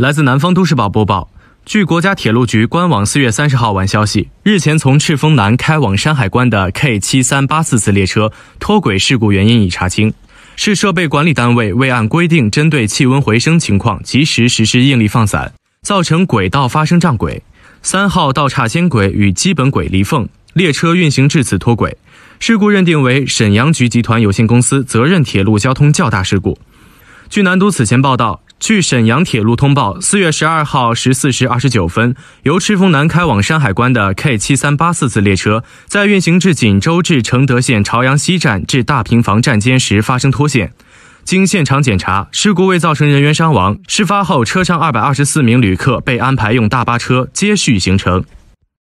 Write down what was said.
来自南方都市报播报，据国家铁路局官网四月三十号晚消息，日前从赤峰南开往山海关的 K 七三八四次列车脱轨事故原因已查清，是设备管理单位未按规定针对气温回升情况及时实施应力放散，造成轨道发生胀轨，三号道岔间轨与基本轨离缝，列车运行至此脱轨，事故认定为沈阳局集团有限公司责任铁路交通较大事故。据南都此前报道。据沈阳铁路通报，四月十二号十四时二十九分，由赤峰南开往山海关的 K 七三八四次列车，在运行至锦州至承德县朝阳西站至大平房站间时发生脱线。经现场检查，事故未造成人员伤亡。事发后，车上二百二十四名旅客被安排用大巴车接续行程。